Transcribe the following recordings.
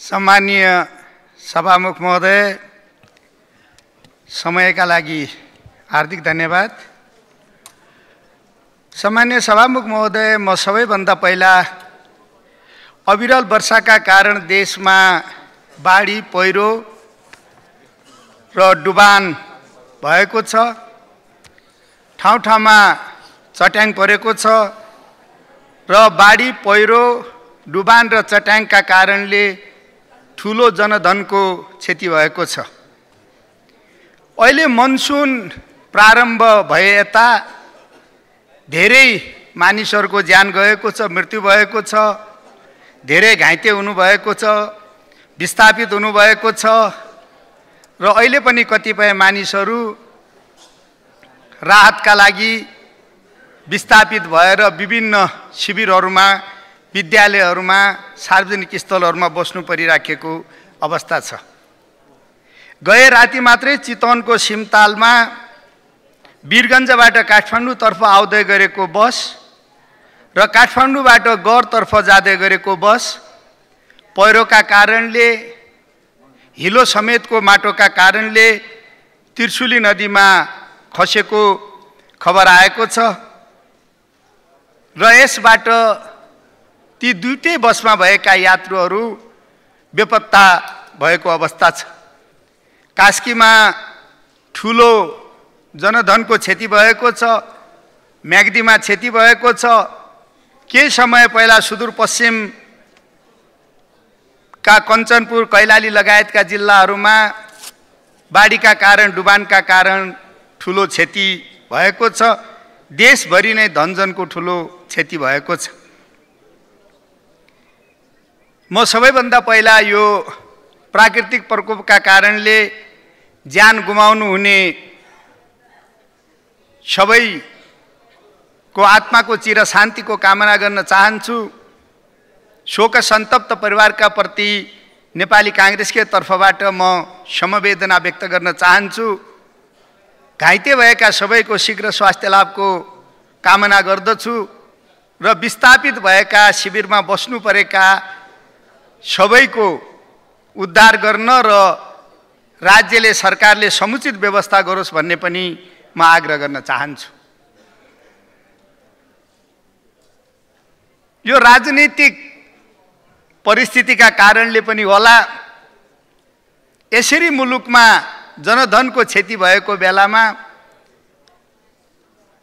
सम्मान्य सभामुख महोदय समयका लागि हार्दिक धन्यवाद सामान्य सभामुख महोदय म सबैभन्दा पहिला अविरल वर्षाका कारण देशमा बाढी पहिरो र डुबान भएको छ ठाउँ ठाउँमा चट्याङ परेको छ र बाढी पहिरो डुबान र चट्याङका कारणले ठुलो जनधनको क्षति भएको छ अहिले मनसुन प्रारम्भ भए यता धेरै मानिसहरूको ज्यान गएको छ मृत्यु भएको छ धेरै घाइते हुनुभएको छ विस्थापित हुनुभएको छ र अहिले पनि कतिपय मानिसहरू राहतका लागि विस्थापित भएर विभिन्न शिविरहरूमा विद्यालयहरूमा सार्वजनिक स्थलहरूमा बस्नु परिराखेको अवस्था छ गए राति मात्रै चितवनको सिमतालमा वीरगन्जबाट काठमाडौँतर्फ आउँदै गरेको बस र काठमाडौँबाट गढतर्फ जाँदै गरेको बस पहिरोका कारणले हिलो समेतको माटोका कारणले त्रिशुली नदीमा खसेको खबर आएको छ र यसबाट ती दुइटै बसमा भएका यात्रुहरू बेपत्ता भएको अवस्था छ कास्कीमा ठुलो जनधनको क्षति भएको छ म्याग्दीमा क्षति भएको छ केही समय पहिला सुदूरपश्चिमका कञ्चनपुर कैलाली लगायतका जिल्लाहरूमा बाढीका कारण डुबानका कारण ठुलो क्षति भएको छ देशभरि नै धनजनको ठुलो क्षति भएको छ म सबैभन्दा पहिला यो प्राकृतिक प्रकोपका कारणले ज्यान गुमाउनु हुने सबैको आत्माको चिर शान्तिको कामना गर्न चाहन्छु शोक सन्तप्त परिवारका प्रति नेपाली काङ्ग्रेसकै तर्फबाट म समवेदना व्यक्त गर्न चाहन्छु घाइते भएका सबैको शीघ्र स्वास्थ्य लाभको कामना गर्दछु र विस्थापित भएका शिविरमा बस्नु परेका सबैको उद्धार गर्न र राज्यले सरकारले समुचित व्यवस्था गरोस् भन्ने पनि म आग्रह गर्न चाहन्छु यो राजनीतिक परिस्थितिका कारणले पनि होला यसरी मुलुकमा जनधनको क्षति भएको बेलामा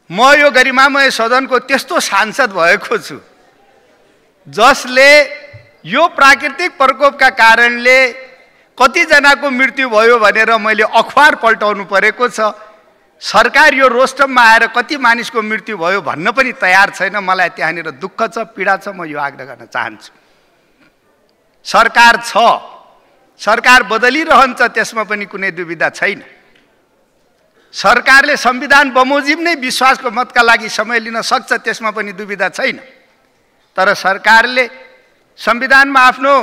म यो गरिमामय सदनको त्यस्तो सांसद भएको छु जसले यो प्राकृतिक प्रकोपका कारणले कतिजनाको मृत्यु भयो भनेर मैले अखबार पल्टाउनु परेको छ सरकार यो रोस्टममा आएर कति मानिसको मृत्यु भयो भन्न पनि तयार छैन मलाई त्यहाँनिर दुःख छ पीडा छ म यो आग्रह गर्न चाहन्छु सरकार छ सरकार बदलिरहन्छ त्यसमा पनि कुनै दुविधा छैन सरकारले संविधान बमोजिम नै विश्वासको मतका लागि समय लिन सक्छ त्यसमा पनि दुविधा छैन तर सरकारले संविधानमा आफ्नो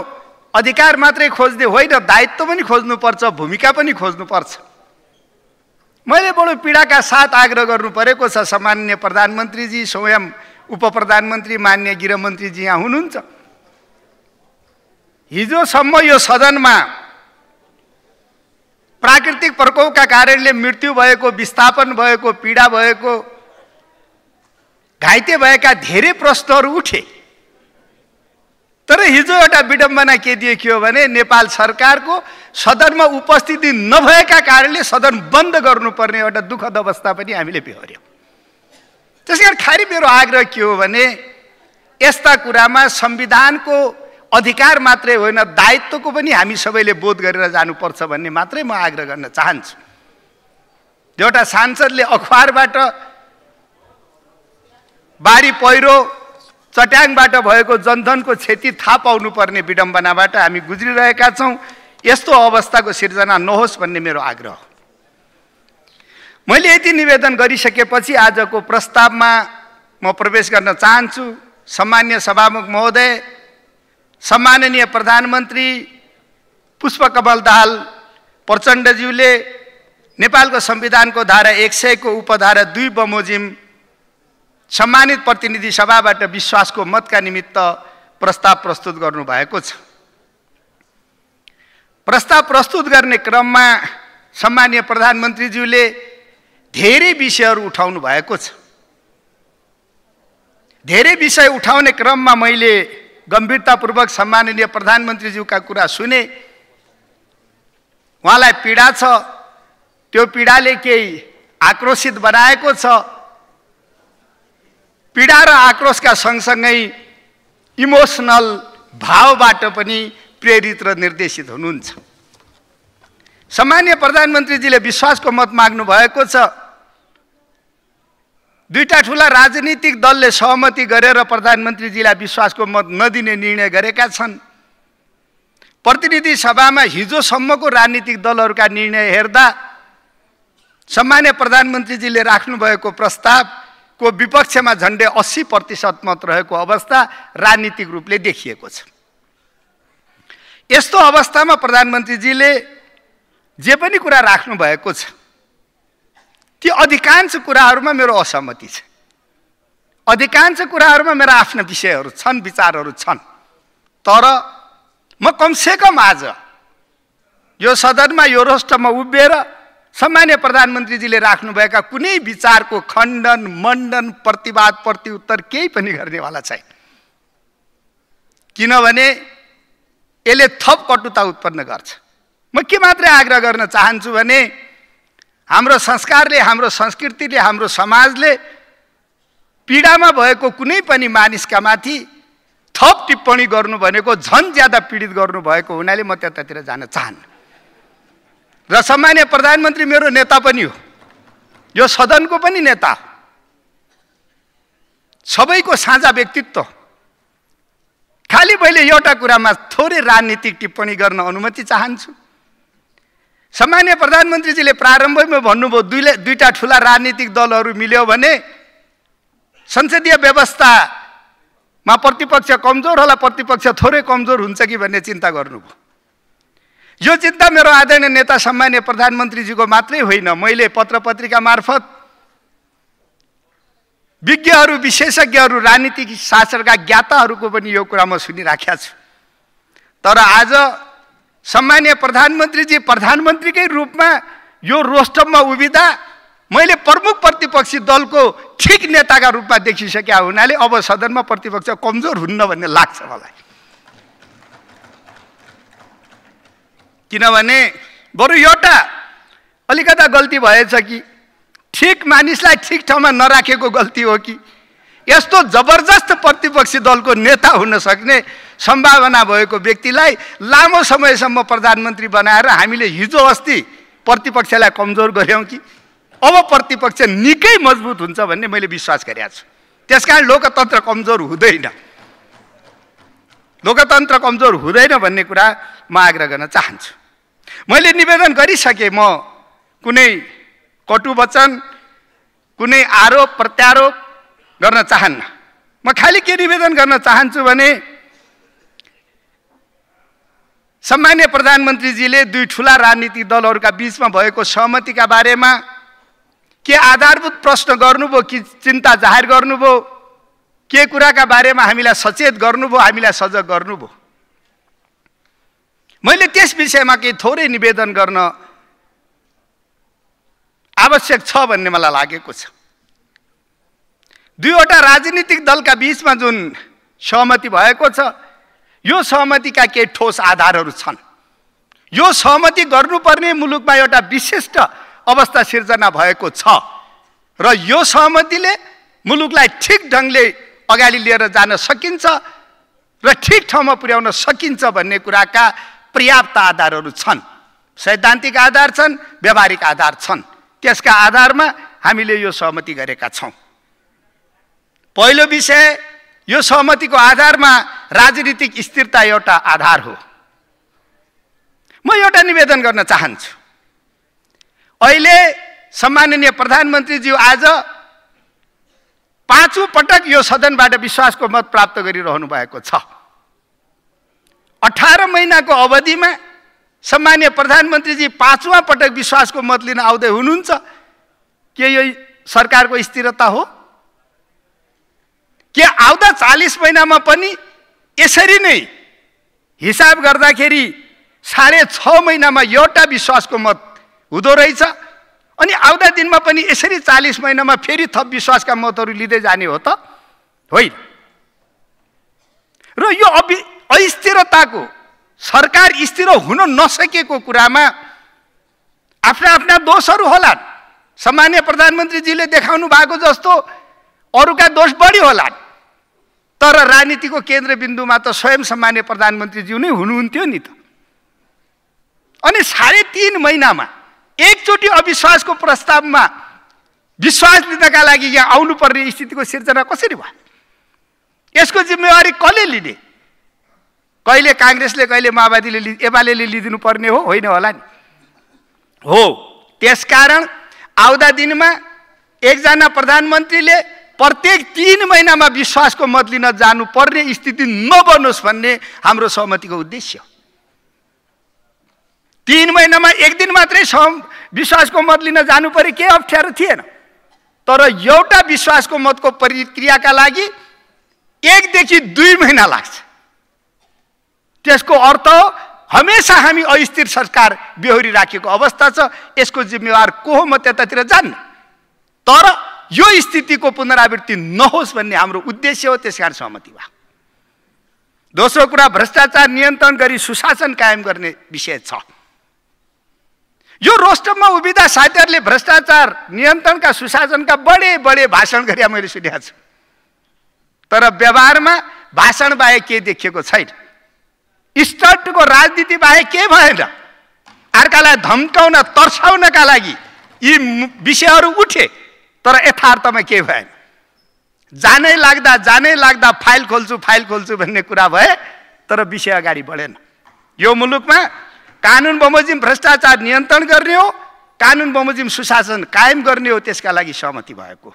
अधिकार मात्रै खोज्ने होइन दायित्व पनि खोज्नुपर्छ भूमिका पनि खोज्नुपर्छ मैले बडो पीडाका साथ आग्रह गर्नु परेको छ सामान्य प्रधानमन्त्रीजी स्वयं उप प्रधानमन्त्री मान्य गृहमन्त्रीजी यहाँ हुनुहुन्छ हिजोसम्म यो सदनमा प्राकृतिक प्रकोपका कारणले मृत्यु भएको विस्थापन भएको पीडा भएको घाइते भएका धेरै प्रश्नहरू उठे तर हिजो एउटा विडम्बना के देखियो भने नेपाल सरकारको सदनमा उपस्थिति नभएका कारणले सदन बन्द गर्नुपर्ने एउटा दुःखद अवस्था पनि हामीले बेहोऱ्यौँ त्यस कारण खालि मेरो आग्रह के हो भने यस्ता कुरामा संविधानको अधिकार मात्रै होइन दायित्वको पनि हामी सबैले बोध गरेर जानुपर्छ भन्ने मात्रै म आग्रह गर्न चाहन्छु एउटा सांसदले अखबारबाट बारी पहिरो चट्याङबाट भएको जनधनको क्षति थाहा पाउनुपर्ने विडम्बनाबाट हामी गुज्रिरहेका छौँ यस्तो अवस्थाको सिर्जना नहोस् भन्ने मेरो आग्रह मैले यति निवेदन गरिसकेपछि आजको प्रस्तावमा म प्रवेश गर्न चाहन्छु सम्मान्य सभामुख महोदय सम्माननीय प्रधानमन्त्री पुष्पकमल दाहाल प्रचण्डज्यूले नेपालको संविधानको धारा एक सयको उपधारा दुई बमोजिम सम्मानित प्रतिनिधि सभाबाट विश्वासको मतका निमित्त प्रस्ताव प्रस्तुत गर्नुभएको छ प्रस्ताव प्रस्तुत गर्ने क्रममा सम्मान्य प्रधानमन्त्रीज्यूले धेरै विषयहरू उठाउनु भएको छ धेरै विषय उठाउने क्रममा मैले गम्भीरतापूर्वक सम्माननीय प्रधानमन्त्रीज्यूका कुरा सुने उहाँलाई पीडा छ त्यो पीडाले केही आक्रोशित बनाएको छ पीडा र आक्रोशका सँगसँगै इमोसनल भावबाट पनि प्रेरित र निर्देशित हुनुहुन्छ सामान्य प्रधानमन्त्रीजीले विश्वासको मत माग्नु भएको छ दुईवटा ठुला राजनीतिक दलले सहमति गरेर प्रधानमन्त्रीजीलाई विश्वासको मत नदिने निर्णय गरेका छन् प्रतिनिधि सभामा हिजोसम्मको राजनीतिक दलहरूका निर्णय हेर्दा सामान्य प्रधानमन्त्रीजीले राख्नुभएको प्रस्ताव को विपक्षमा झन्डै अस्सी प्रतिशत मत रहेको अवस्था राजनीतिक रूपले देखिएको छ यस्तो अवस्थामा प्रधानमन्त्रीजीले जे पनि कुरा राख्नुभएको छ ती अधिकांश कुराहरूमा मेरो असहमति छ अधिकांश कुराहरूमा मेरा आफ्ना विषयहरू छन् विचारहरू छन् तर म कमसेकम आज यो सदनमा यो रोस्टमा उभिएर सामान्य प्रधानमन्त्रीजीले राख्नुभएका कुनै विचारको खण्डन मण्डन प्रतिवाद प्रत्युत्तर केही पनि गर्नेवाला छैन किनभने यसले थप कटुता उत्पन्न गर्छ म के मात्रै आग्रह गर्न चाहन्छु भने हाम्रो संस्कारले हाम्रो संस्कृतिले हाम्रो समाजले पीडामा भएको कुनै पनि मानिसका माथि थप टिप्पणी गर्नु भनेको झन् ज्यादा पीडित गर्नुभएको हुनाले म त्यतातिर जान चाहन्न र सामान्य प्रधानमन्त्री मेरो नेता पनि हो यो सदनको पनि नेता सबैको साझा व्यक्तित्व खालि मैले एउटा कुरामा थोरै राजनीतिक टिप्पणी गर्न अनुमति चाहन्छु सामान्य प्रधानमन्त्रीजीले प्रारम्भमै भन्नुभयो दुई दुईवटा ठुला राजनीतिक दलहरू मिल्यो भने संसदीय व्यवस्थामा प्रतिपक्ष कमजोर होला प्रतिपक्ष थोरै कमजोर हुन्छ कि भन्ने चिन्ता गर्नुभयो यो चिन्ता मेरो आदरणीय नेता सम्मान्य प्रधानमन्त्रीजीको मात्रै होइन मैले पत्र पत्रिका मार्फत विज्ञहरू विशेषज्ञहरू राजनीतिक शास्त्रका ज्ञाताहरूको पनि यो कुरा म सुनिराखेका छु तर आज सम्मान्य प्रधानमन्त्रीजी प्रधानमन्त्रीकै रूपमा यो रोस्टममा उभिँदा मैले प्रमुख प्रतिपक्षी दलको ठिक नेताका रूपमा देखिसकेका हुनाले अब सदनमा प्रतिपक्ष कमजोर हुन्न भन्ने लाग्छ मलाई किनभने बरु एउटा अलिकता गल्ती भएछ कि ठिक मानिसलाई ठिक ठाउँमा नराखेको गल्ती हो कि यस्तो जबरजस्त प्रतिपक्षी दलको नेता हुन सक्ने सम्भावना भएको व्यक्तिलाई लामो समयसम्म प्रधानमन्त्री बनाएर हामीले हिजो अस्ति प्रतिपक्षलाई कमजोर गऱ्यौँ कि अब प्रतिपक्ष निकै मजबुत हुन्छ भन्ने मैले विश्वास गरेका छु त्यस कारण लोकतन्त्र कमजोर हुँदैन लोकतन्त्र कमजोर हुँदैन भन्ने कुरा म आग्रह गर्न चाहन्छु मैले निवेदन गरिसकेँ म कुनै कटु वचन कुनै आरोप प्रत्यारोप गर्न चाहन्न म खालि के निवेदन गर्न चाहन्छु भने सामान्य प्रधानमन्त्रीजीले दुई ठुला राजनीतिक दलहरूका बिचमा भएको सहमतिका बारेमा के आधारभूत प्रश्न गर्नुभयो कि चिन्ता जाहेर गर्नुभयो के कुराका बारेमा हामीलाई सचेत गर्नुभयो हामीलाई सजग गर्नुभयो मैले त्यस विषयमा केही थोरै निवेदन गर्न आवश्यक छ भन्ने मलाई लागेको छ दुईवटा राजनीतिक दलका बिचमा जुन सहमति भएको छ यो सहमतिका केही ठोस आधारहरू छन् यो सहमति गर्नुपर्ने मुलुकमा एउटा विशिष्ट अवस्था सिर्जना भएको छ र यो सहमतिले मुलुकलाई ठिक ढङ्गले अगाडि लिएर जान सकिन्छ र ठिक ठाउँमा पुर्याउन सकिन्छ भन्ने कुराका पर्याप्त आधारहरू छन् सैद्धान्तिक आधार छन् व्यावहारिक आधार छन् त्यसका आधारमा हामीले यो सहमति गरेका छौँ पहिलो विषय यो सहमतिको आधारमा राजनीतिक स्थिरता एउटा आधार हो म एउटा निवेदन गर्न चाहन्छु अहिले सम्माननीय प्रधानमन्त्रीज्यू आज पाँचौँ पटक यो सदनबाट विश्वासको मत प्राप्त गरिरहनु भएको छ अठार महिनाको अवधिमा सम्मान्य प्रधानमन्त्रीजी पाँचौँ पटक विश्वासको मत लिन आउँदै हुनुहुन्छ के यो सरकारको स्थिरता हो के आउँदा चालिस महिनामा पनि यसरी नै हिसाब गर्दाखेरि साढे छ महिनामा एउटा विश्वासको मत हुँदो रहेछ अनि आउँदा दिनमा पनि यसरी चालिस महिनामा फेरि थप विश्वासका मतहरू लिँदै जाने हो त होइन र यो अवि अस्थिरताको सरकार स्थिर हुन नसकेको कुरामा आफ्ना आफ्ना दोषहरू होलान् सामान्य प्रधानमन्त्रीजीले देखाउनु भएको जस्तो अरूका दोष बढी होलान् तर राजनीतिको केन्द्रबिन्दुमा त स्वयं सामान्य प्रधानमन्त्रीज्यू नै हुनुहुन्थ्यो नि त अनि साढे तिन महिनामा एकचोटि अविश्वासको प्रस्तावमा विश्वास लिनका लागि यहाँ आउनुपर्ने स्थितिको सिर्जना कसरी भयो यसको जिम्मेवारी कसले लिने कहिले काङ्ग्रेसले कहिले माओवादीले लि एमाले लिइदिनु पर्ने हो होइन होला नि हो त्यसकारण आउँदा दिनमा एकजना प्रधानमन्त्रीले प्रत्येक तिन महिनामा विश्वासको मत लिन जानुपर्ने स्थिति नबनोस् भन्ने हाम्रो सहमतिको उद्देश्य हो तिन महिनामा एक दिन मात्रै सम विश्वासको मत लिन जानु पऱ्यो केही अप्ठ्यारो थिएन तर एउटा विश्वासको मतको प्रक्रियाका लागि एकदेखि दुई महिना लाग्छ त्यसको अर्थ हमेसा हामी अस्थिर सरकार बेहोरी राखेको अवस्था छ यसको जिम्मेवार को हो म त्यतातिर जान्न तर यो स्थितिको पुनरावृत्ति नहोस् भन्ने हाम्रो उद्देश्य हो त्यस कारण सहमति भयो दोस्रो कुरा भ्रष्टाचार नियन्त्रण गरी सुशासन कायम गर्ने विषय छ यो रोस्टममा उभिँदा साथीहरूले भ्रष्टाचार नियन्त्रणका सुशासनका बडे बडे भाषण गरे मैले सुनेको छु तर व्यवहारमा भाषण बाहेक केही देखिएको छैन स्टको राजनीति बाहेक के भएन अर्कालाई धम्काउन तर्साउनका लागि यी विषयहरू उठे तर यथार्थमा के भएन जानै लाग्दा जानै लाग्दा फाइल खोल्छु फाइल खोल्छु भन्ने कुरा भए तर विषय अगाडि बढेन यो मुलुकमा कानुन बमोजिम भ्रष्टाचार नियन्त्रण गर्ने हो कानुन बमोजिम सुशासन कायम गर्ने हो त्यसका लागि सहमति भएको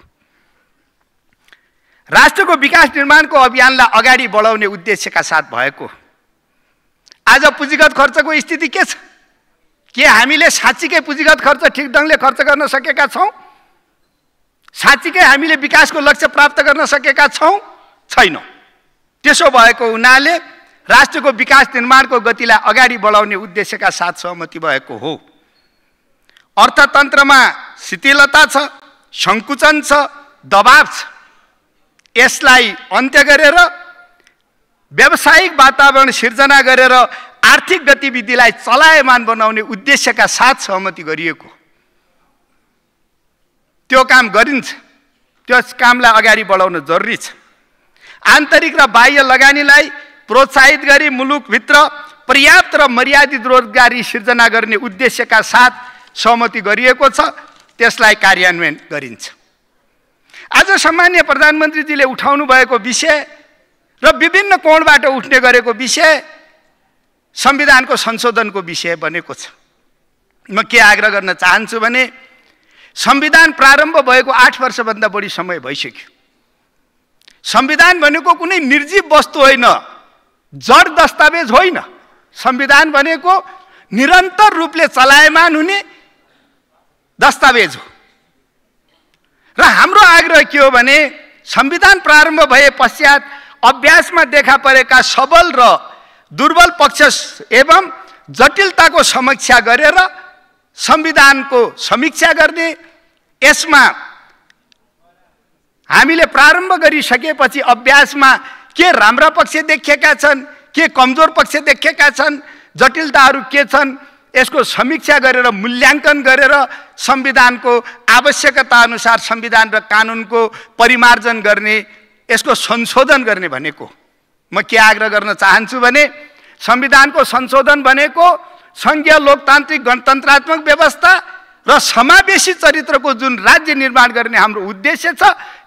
राष्ट्रको विकास निर्माणको अभियानलाई अगाडि बढाउने उद्देश्यका साथ भएको आज पुँजीगत खर्चको स्थिति के छ के हामीले साँच्चीकै पुँजीगत खर्च ठिक ढङ्गले खर्च गर्न सकेका छौँ साँच्चीकै हामीले विकासको लक्ष्य प्राप्त गर्न सकेका छौँ छैनौँ त्यसो भएको हुनाले राष्ट्रको विकास निर्माणको गतिलाई अगाडि बढाउने उद्देश्यका साथ सहमति भएको हो अर्थतन्त्रमा शिथिलता छ सङ्कुचन छ दबाव छ यसलाई अन्त्य गरेर व्यावसायिक वातावरण सिर्जना गरेर आर्थिक गतिविधिलाई चलायमान बनाउने उद्देश्यका साथ सहमति गरिएको त्यो काम गरिन्छ त्यो कामलाई अगाडि बढाउन जरुरी छ आन्तरिक र बाह्य लगानीलाई प्रोत्साहित गरी मुलुकभित्र पर्याप्त र मर्यादित रोजगारी सिर्जना गर्ने उद्देश्यका साथ सहमति गरिएको छ त्यसलाई कार्यान्वयन गरिन्छ आज सामान्य प्रधानमन्त्रीजीले उठाउनु भएको विषय र विभिन्न कोणबाट उठ्ने गरेको विषय संविधानको संशोधनको विषय बनेको छ म के आग्रह गर्न चाहन्छु भने संविधान प्रारम्भ भएको आठ वर्षभन्दा बढी समय भइसक्यो संविधान भनेको कुनै निर्जीव वस्तु होइन जड दस्तावेज होइन संविधान भनेको निरन्तर रूपले चलायमान हुने दस्तावेज हो र हाम्रो आग्रह के हो भने संविधान प्रारम्भ भए पश्चात अभ्यासमा देखा परेका सबल र दुर्बल पक्ष एवं जटिलताको समीक्षा गरेर संविधानको समीक्षा गर्ने यसमा हामीले प्रारम्भ गरिसकेपछि अभ्यासमा के राम्रा पक्ष देखिएका छन् के कमजोर पक्ष देखिएका छन् जटिलताहरू के छन् यसको समीक्षा गरेर मूल्याङ्कन गरेर संविधानको आवश्यकता अनुसार संविधान र कानुनको परिमार्जन गर्ने यसको संशोधन गर्ने भनेको म के आग्रह गर्न चाहन्छु भने संविधानको संशोधन भनेको सङ्घीय लोकतान्त्रिक गणतन्त्रात्मक व्यवस्था र समावेशी चरित्रको जुन राज्य निर्माण गर्ने हाम्रो उद्देश्य छ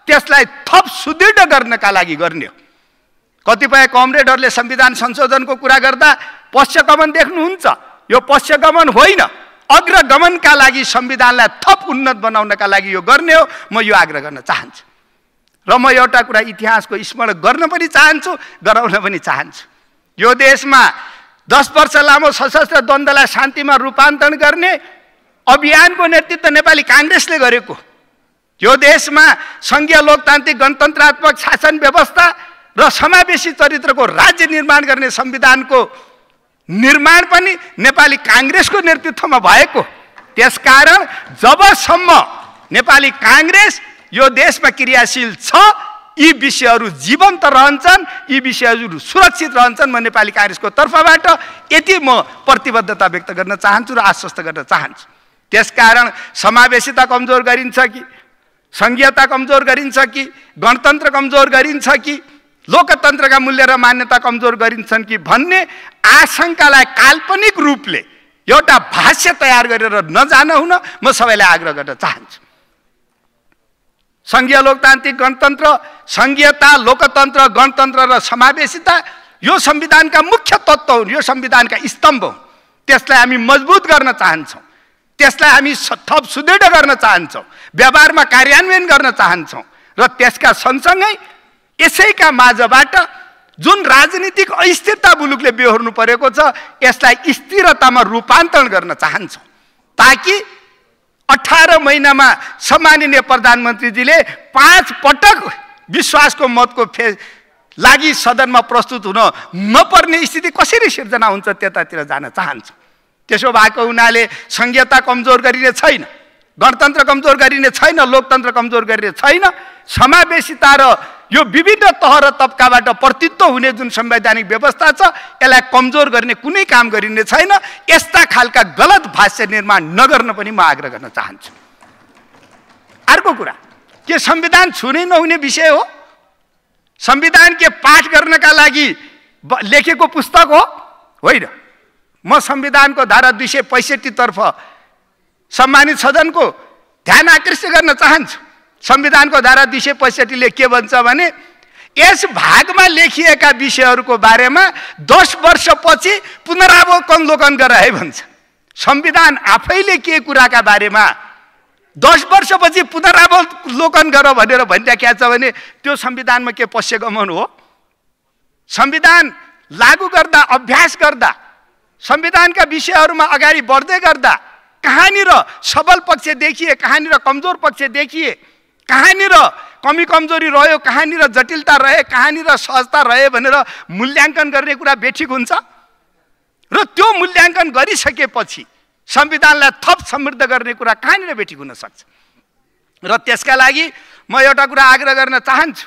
त्यसलाई थप सुदृढ गर्नका लागि गर्ने हो कतिपय कमरेडहरूले संविधान संशोधनको कुरा गर्दा पश्चगमन देख्नुहुन्छ यो पश्चगमन होइन अग्रगमनका लागि संविधानलाई थप उन्नत बनाउनका लागि यो गर्ने हो म यो आग्रह गर्न चाहन्छु र म एउटा कुरा इतिहासको स्मरण गर्न पनि चाहन्छु गराउन पनि चाहन्छु यो देशमा दस वर्ष लामो सशस्त्र द्वन्द्वलाई शान्तिमा रूपान्तरण गर्ने अभियानको नेतृत्व नेपाली काङ्ग्रेसले गरेको यो देशमा सङ्घीय लोकतान्त्रिक गणतन्त्रात्मक शासन व्यवस्था र समावेशी चरित्रको राज्य निर्माण गर्ने संविधानको निर्माण पनि नेपाली काङ्ग्रेसको नेतृत्वमा भएको त्यसकारण जबसम्म नेपाली काङ्ग्रेस यो देशमा क्रियाशील छ यी विषयहरू जीवन्त रहन्छन् यी विषयहरू सुरक्षित रहन्छन् म नेपाली काङ्ग्रेसको तर्फबाट यति म प्रतिबद्धता व्यक्त गर्न चाहन्छु र आश्वस्त गर्न चाहन्छु त्यसकारण समावेशिता कमजोर गरिन्छ कि सङ्घीयता कमजोर गरिन्छ कि गणतन्त्र कमजोर गरिन्छ कि लोकतन्त्रका मूल्य र मान्यता कमजोर गरिन्छन् कि भन्ने आशंकालाई काल्पनिक रूपले एउटा भाष्य तयार गरेर नजान हुन म सबैलाई आग्रह गर्न चाहन्छु सङ्घीय लोकतान्त्रिक गणतन्त्र सङ्घीयता लोकतन्त्र गणतन्त्र र समावेशिता यो संविधानका मुख्य तत्त्व हुन् यो संविधानका स्तम्भ हुन् त्यसलाई हामी मजबुत गर्न चाहन्छौँ त्यसलाई हामी थप सुदृढ गर्न चाहन्छौँ व्यवहारमा कार्यान्वयन गर्न चाहन्छौँ र त्यसका सँगसँगै यसैका माझबाट जुन राजनीतिक अस्थिरता मुलुकले बेहोर्नु परेको छ यसलाई स्थिरतामा रूपान्तरण गर्न चाहन्छौँ ताकि अठार महिनामा सम्माननीय प्रधानमन्त्रीजीले पाँच पटक विश्वासको मतको फे लागि सदनमा प्रस्तुत हुन नपर्ने स्थिति कसरी सिर्जना हुन्छ त्यतातिर जान चाहन्छौँ त्यसो भएको हुनाले संहिता कमजोर गरिने छैन गणतन्त्र कमजोर गरिने छैन लोकतन्त्र कमजोर गरिने छैन समावेशिता र यो विभिन्न तह र तबकाबाट प्रतित्व हुने जुन संवैधानिक व्यवस्था छ यसलाई कमजोर गर्ने कुनै काम गरिने छैन यस्ता खालका गलत भाष्य निर्माण नगर्न पनि म आग्रह गर्न चाहन्छु अर्को कुरा के संविधान छुनै नहुने विषय हो संविधान के पाठ गर्नका लागि लेखेको पुस्तक हो होइन म संविधानको धारा दुई सय पैँसठीतर्फ सम्मानित सदनको ध्यान आकर्षित गर्न चाहन्छु संविधानको धारा दुई सय पैँसठीले के भन्छ भने यस भागमा लेखिएका विषयहरूको बारेमा दस वर्षपछि पुनरावलोकन गर है भन्छ संविधान आफैले के कुराका बारेमा दस वर्षपछि पुनरावलोकन गर भनेर भनिराखेको छ भने त्यो संविधानमा के पश्यगमन हो संविधान लागू गर्दा अभ्यास गर्दा संविधानका विषयहरूमा अगाडि बढ्दै गर्दा कहाँनिर सबल पक्ष देखिए कहाँनिर कमजोर पक्ष देखिए कहाँनिर कमी कमजोरी रह्यो कहाँनिर जटिलता रहे कहाँनिर सहजता रहे भनेर मूल्याङ्कन गर्ने कुरा बेठिक हुन्छ र त्यो मूल्याङ्कन गरिसकेपछि संविधानलाई थप समृद्ध गर्ने कुरा कहाँनिर बेठिक हुन सक्छ र त्यसका लागि म एउटा कुरा आग्रह गर्न चाहन्छु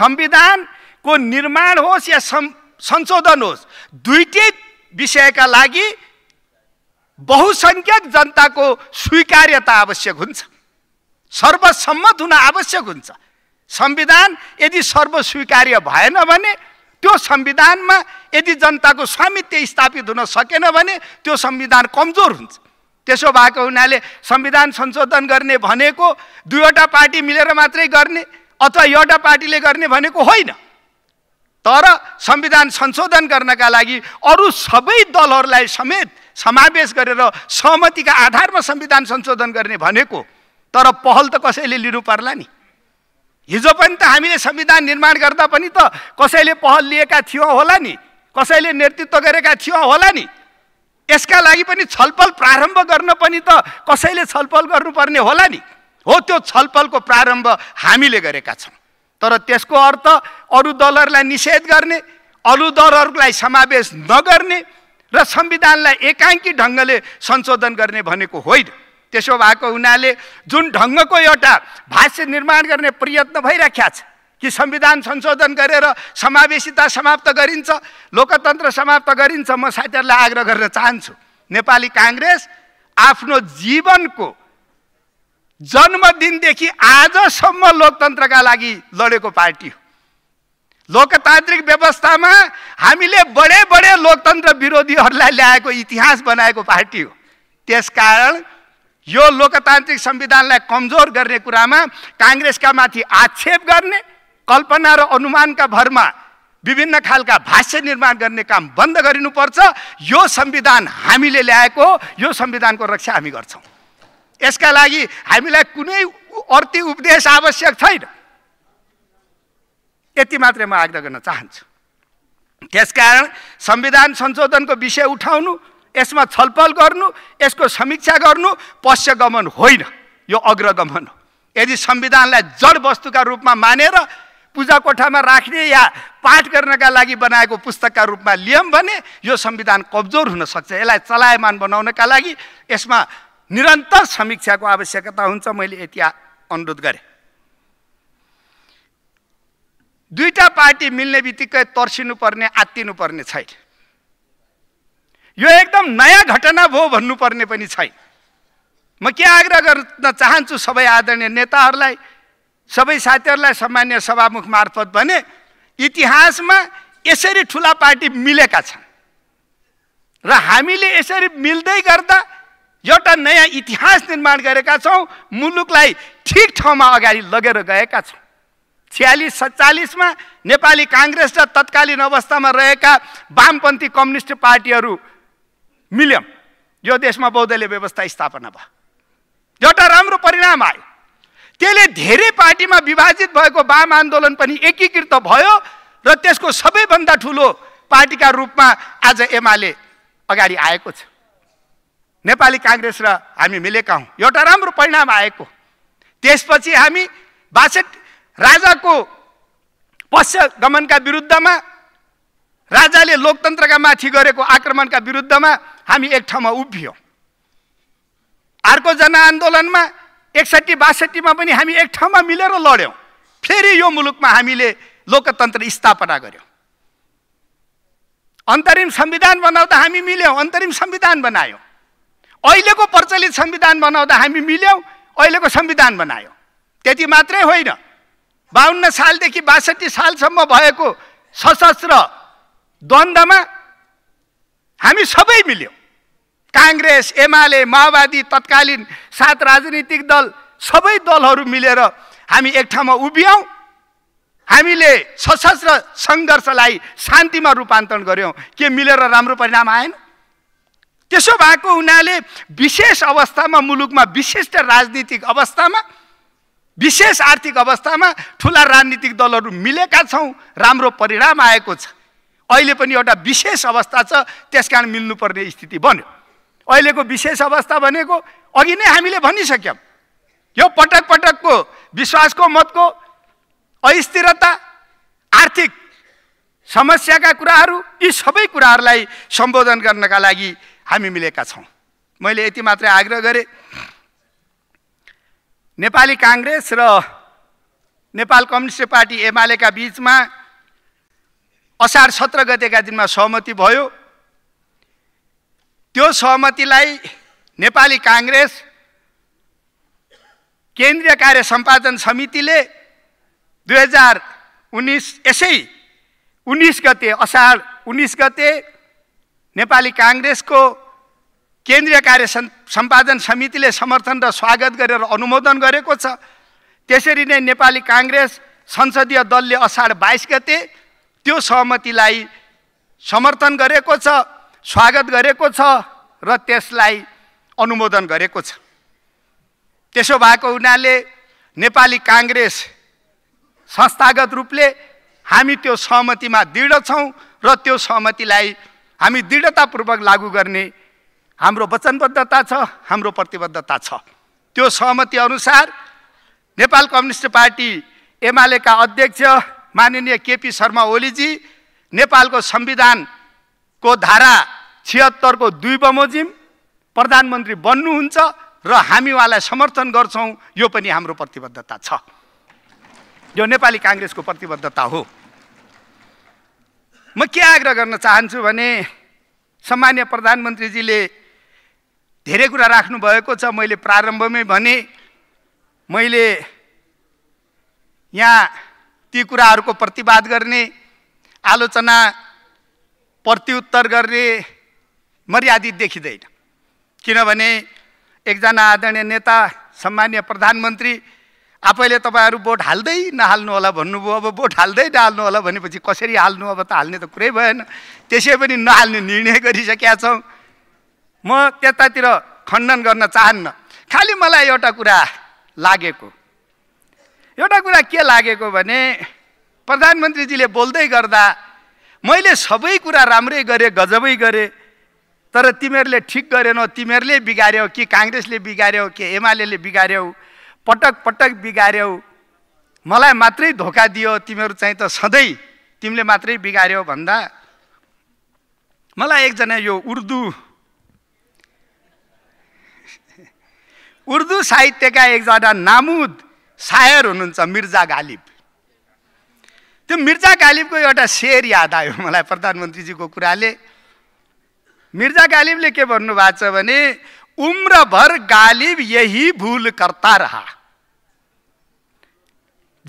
संविधानको निर्माण होस् या संशोधन होस् दुइटै विषयका लागि बहुसङ्ख्यक जनताको स्वीकार्यता आवश्यक हुन्छ सर्वसम्मत हुन आवश्यक हुन्छ संविधान यदि सर्वस्वीकार्य भएन भने त्यो संविधानमा यदि जनताको स्वामित्व स्थापित हुन सकेन भने त्यो संविधान कमजोर हुन्छ त्यसो भएको हुनाले संविधान संशोधन गर्ने भनेको दुईवटा पार्टी मिलेर मात्रै गर्ने अथवा एउटा पार्टीले गर्ने भनेको होइन तर संविधान संशोधन गर्नका लागि अरू सबै दलहरूलाई समेत समावेश गरेर सहमतिका आधारमा संविधान संशोधन गर्ने भनेको तर पहल त कसैले लिनु पर्ला नि हिजो पनि त हामीले संविधान निर्माण गर्दा पनि त कसैले पहल लिएका थियौँ होला नि कसैले नेतृत्व गरेका थियौँ होला नि यसका लागि पनि छलफल प्रारम्भ गर्न पनि त कसैले छलफल गर्नुपर्ने होला नि हो त्यो छलफलको प्रारम्भ हामीले गरेका छौँ तर त्यसको अर्थ अरू दलहरूलाई निषेध गर्ने अरू दलहरूलाई समावेश नगर्ने र संविधानलाई एकाङ्की ढङ्गले संशोधन गर्ने भनेको होइन त्यसो भएको हुनाले जुन ढङ्गको एउटा भाष्य निर्माण गर्ने प्रयत्न भइराख्या छ कि संविधान संशोधन गरेर समावेशिता समाप्त गरिन्छ लोकतन्त्र समाप्त गरिन्छ म साथीहरूलाई आग्रह गर्न चाहन्छु नेपाली काङ्ग्रेस आफ्नो जीवनको जन्मदिनदेखि आजसम्म लोकतन्त्रका लागि लडेको पार्टी हो लोकतान्त्रिक व्यवस्थामा हामीले बडे बडे लोकतन्त्र विरोधीहरूलाई ल्याएको इतिहास बनाएको पार्टी हो त्यसकारण यो लोकतान्त्रिक संविधानलाई कमजोर गर्ने कुरामा काङ्ग्रेसका माथि आक्षेप गर्ने कल्पना र अनुमानका भरमा विभिन्न खालका भाष्य निर्माण गर्ने काम बन्द गरिनुपर्छ यो संविधान हामीले ल्याएको यो संविधानको रक्षा हामी गर्छौँ यसका लागि हामीलाई कुनै अर्ती उपदेश आवश्यक छैन यति मात्रै म आग्रह गर्न चाहन्छु त्यसकारण संविधान संशोधनको विषय उठाउनु यसमा छलफल गर्नु यसको समीक्षा गर्नु पश्चगमन होइन यो अग्रगमन हो यदि संविधानलाई जड वस्तुका रूपमा मानेर पूजा कोठामा राख्ने या पाठ गर्नका लागि बनाएको पुस्तकका रूपमा लियौँ भने यो संविधान कमजोर हुनसक्छ यसलाई चलायमान बनाउनका लागि यसमा निरन्तर समीक्षाको आवश्यकता हुन्छ मैले यति अनुरोध गरेँ दुईवटा पार्टी मिल्ने बित्तिकै तर्सिनुपर्ने आत्तिनुपर्ने छैन यो एकदम नयाँ घटना भयो भन्नुपर्ने पनि छैन म के आग्रह गर्न चाहन्छु सबै आदरणीय नेताहरूलाई सबै साथीहरूलाई सामान्य सभामुख मार्फत भने इतिहासमा यसरी ठुला पार्टी मिलेका छन् र हामीले यसरी मिल्दै गर्दा एउटा नयाँ इतिहास निर्माण गरेका छौँ मुलुकलाई ठिक ठाउँमा अगाडि लगेर गएका छौँ छ्यालिस सत्तालिसमा नेपाली काङ्ग्रेस र तत्कालीन अवस्थामा रहेका वामपन्थी कम्युनिस्ट पार्टीहरू मिल्यौँ यो देशमा बौद्धले व्यवस्था स्थापना भयो एउटा राम्रो परिणाम आयो त्यसले धेरै पार्टीमा विभाजित भएको वाम आन्दोलन पनि एकीकृत भयो र त्यसको सबैभन्दा ठुलो पार्टीका रूपमा आज एमाले अगाडि आएको छ नेपाली काङ्ग्रेस र हामी मिलेका हौँ एउटा राम्रो परिणाम आएको त्यसपछि हामी बासठ राजाको पश्चगमनका विरुद्धमा राजाले लोकतन्त्रका माथि गरेको आक्रमणका विरुद्धमा हामी एक ठाउँमा उभियौँ अर्को जनआन्दोलनमा एकसट्ठी बासठीमा पनि हामी एक ठाउँमा मिलेर लड्यौँ फेरि यो मुलुकमा हामीले लोकतन्त्र स्थापना गऱ्यौँ अन्तरिम संविधान बनाउँदा हामी मिल्यौँ अन्तरिम संविधान बनायौँ अहिलेको प्रचलित संविधान बनाउँदा हामी मिल्यौँ अहिलेको संविधान बनायौँ त्यति मात्रै होइन बाहन्न सालदेखि बासठी सालसम्म भएको सशस्त्र द्वन्द्वमा हामी सबै मिल्यौँ काङ्ग्रेस एमाले माओवादी तत्कालीन सात राजनीतिक दल सबै दलहरू मिलेर हामी एक ठाउँमा उभियौँ हामीले सशस्त्र सङ्घर्षलाई शान्तिमा रूपान्तरण गऱ्यौँ के मिलेर राम्रो परिणाम आएन त्यसो भएको हुनाले विशेष अवस्थामा मुलुकमा विशिष्ट राजनीतिक अवस्थामा विशेष आर्थिक अवस्थामा ठुला राजनीतिक दलहरू मिलेका छौँ राम्रो परिणाम आएको छ अहिले पनि एउटा विशेष अवस्था छ त्यस कारण मिल्नुपर्ने स्थिति बन्यो अहिलेको विशेष अवस्था भनेको अघि नै हामीले भनिसक्यौँ यो पटक पटकको विश्वासको मतको अस्थिरता आर्थिक समस्याका कुराहरू यी सबै कुराहरूलाई सम्बोधन गर्नका लागि हामी मिलेका छौँ मैले यति मात्रै आग्रह गरेँ नेपाली काङ्ग्रेस र नेपाल कम्युनिस्ट पार्टी एमालेका बिचमा असार सत्र गतेका दिनमा सहमति भयो त्यो सहमतिलाई नेपाली काङ्ग्रेस केन्द्रीय कार्य सम्पादन समितिले दुई हजार उन्नाइस यसै उन्नाइस गते असार उन्नाइस गते नेपाली काङ्ग्रेसको केन्द्रीय कार्य सम्पादन समितिले समर्थन र स्वागत गरेर अनुमोदन गरेको छ त्यसरी नै नेपाली काङ्ग्रेस संसदीय दलले असार बाइस गते त्यो सहमतिलाई समर्थन गरेको छ स्वागत गरेको छ र त्यसलाई अनुमोदन गरेको छ त्यसो भएको हुनाले नेपाली काङ्ग्रेस संस्थागत रूपले हामी त्यो सहमतिमा दृढ छौँ र त्यो सहमतिलाई हामी दृढतापूर्वक लागू गर्ने हाम्रो वचनबद्धता छ हाम्रो प्रतिबद्धता छ त्यो सहमति अनुसार नेपाल कम्युनिस्ट पार्टी एमालेका अध्यक्ष माननीय केपी शर्मा ओलीजी नेपालको संविधानको धारा छिहत्तरको दुई बमोजिम प्रधानमन्त्री बन्नुहुन्छ र हामी उहाँलाई समर्थन गर्छौँ यो पनि हाम्रो प्रतिबद्धता छ यो नेपाली काङ्ग्रेसको प्रतिबद्धता हो म के आग्रह गर्न चाहन्छु भने सामान्य प्रधानमन्त्रीजीले धेरै कुरा राख्नुभएको छ मैले प्रारम्भमै भने मैले यहाँ ती कुराहरूको प्रतिवाद गर्ने आलोचना प्रत्युत्तर गर्ने मर्यादित देखिँदैन किनभने एकजना आदरणीय नेता सम्मान्य प्रधानमन्त्री आफैले तपाईँहरू भोट हाल्दै नहाल्नु होला भन्नुभयो अब भोट हाल्दै नहाल्नु होला भनेपछि कसरी हाल्नु अब त हाल्ने त कुरै भएन त्यसै पनि नहाल्ने निर्णय गरिसकेका छौँ म त्यतातिर खण्डन गर्न चाहन्न खालि मलाई एउटा कुरा लागेको एउटा कुरा के लागेको भने प्रधानमन्त्रीजीले बोल्दै गर्दा मैले सबै कुरा राम्रै गरेँ गजबै गरेँ तर तिमीहरूले ठिक गरेनौ तिमीहरूले बिगाऱ्यौ कि काङ्ग्रेसले बिगार्यौ कि एमाले बिगार्यौ पटक पटक बिगार्यौ मलाई मात्रै धोका दियो तिमीहरू चाहिँ त सधैँ तिमीले मात्रै बिगार्यौ भन्दा मलाई एकजना यो उर्दू उर्दू साहित्यका एकजना नामुद सायर हुनुहुन्छ मिर्जा गालिब त्यो मिर्जा गालिबको एउटा शेर याद आयो मलाई प्रधानमन्त्रीजीको कुराले मिर्जा गालिबले के भन्नुभएको छ भने उम्रभर गालिब यही भुल कर्ता रहा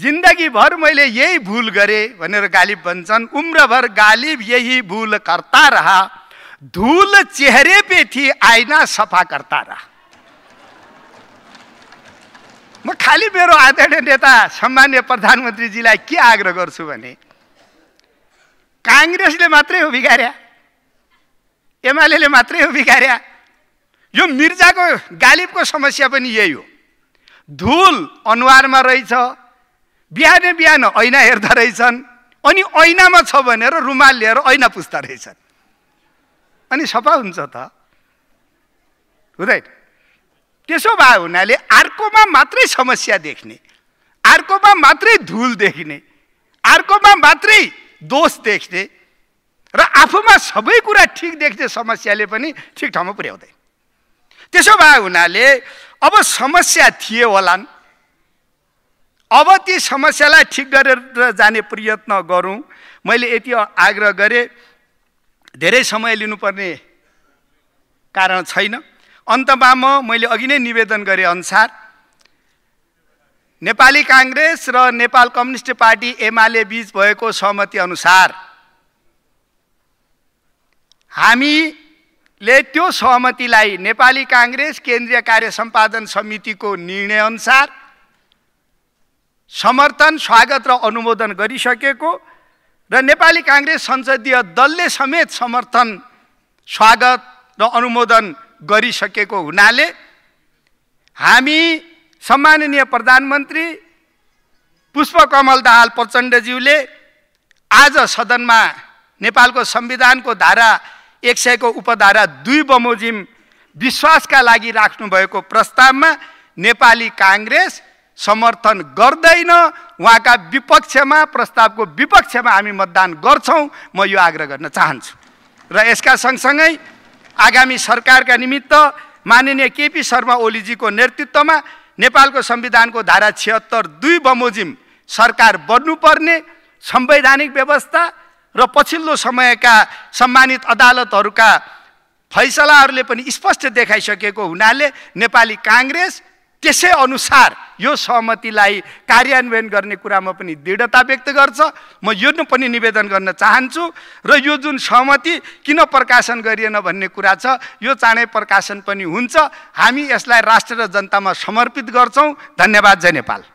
जिन्दगीभर मैले यही भुल गरेँ भनेर गालिब भन्छन् उम्रभर गालिब यही भुल कर्ता रहा धुल चेहरे पे थी आइना सफा कर्ता रहा म खालि मेरो आदरणीय नेता सम्मान्य प्रधानमन्त्रीजीलाई के आग्रह गर्छु भने काङ्ग्रेसले मात्रै हो बिगार्या एमाले मात्रै हो बिगार्या यो मिर्जाको गालिबको समस्या पनि यही हो धुल अनुहारमा रहेछ बिहानै बिहान ऐना हेर्दा रहेछन् अनि ऐनामा छ भनेर रुमाल लिएर ऐना पुस्दा रहेछन् अनि सफा हुन्छ त हुँदैन त्यसो भए हुनाले अर्कोमा मात्रै समस्या देख्ने अर्कोमा मात्रै धुल देख्ने अर्कोमा मात्रै दोष देख्ने र आफूमा सबै कुरा ठिक देख्ने समस्याले पनि ठिक ठाउँमा पुर्याउँदै त्यसो भए हुनाले अब समस्या थिए होलान् अब ती समस्यालाई ठिक गरेर जाने प्रयत्न गरौँ मैले यति आग्रह गरेँ धेरै समय लिनुपर्ने कारण छैन अन्तमा म मैले अघि नै निवेदन गरे अनुसार नेपाली काङ्ग्रेस र नेपाल कम्युनिस्ट पार्टी एमाले बिच भएको सहमति सहमतिअनुसार हामीले त्यो सहमतिलाई नेपाली काङ्ग्रेस केन्द्रीय कार्य सम्पादन समितिको निर्णयअनुसार समर्थन स्वागत र अनुमोदन गरिसकेको र नेपाली काङ्ग्रेस संसदीय दलले समेत समर्थन स्वागत र अनुमोदन गरिसकेको हुनाले हामी सम्माननीय प्रधानमन्त्री पुष्पकमल दाहाल प्रचण्डज्यूले आज सदनमा नेपालको संविधानको धारा एक सयको उपधारा दुई बमोजिम विश्वासका लागि राख्नुभएको प्रस्तावमा नेपाली काङ्ग्रेस समर्थन गर्दैन उहाँका विपक्षमा प्रस्तावको विपक्षमा हामी मतदान गर्छौँ म यो आग्रह गर्न चाहन्छु र यसका सँगसँगै आगामी सरकारका निमित्त माननीय केपी शर्मा ओलीजीको नेतृत्वमा नेपालको संविधानको धारा छिहत्तर दुई बमोजिम सरकार बन्नुपर्ने संवैधानिक व्यवस्था र पछिल्लो समयका सम्मानित अदालतहरूका फैसलाहरूले पनि स्पष्ट देखाइसकेको हुनाले नेपाली काङ्ग्रेस त्यसै अनुसार यो सहमतिलाई कार्यान्वयन गर्ने कुरामा पनि दृढता व्यक्त गर्छ म यो पनि निवेदन गर्न चाहन्छु र यो जुन सहमति किन प्रकाशन गरिएन भन्ने कुरा छ यो चाँडै प्रकाशन पनि हुन्छ हामी यसलाई राष्ट्र र जनतामा समर्पित गर्छौँ धन्यवाद जय नेपाल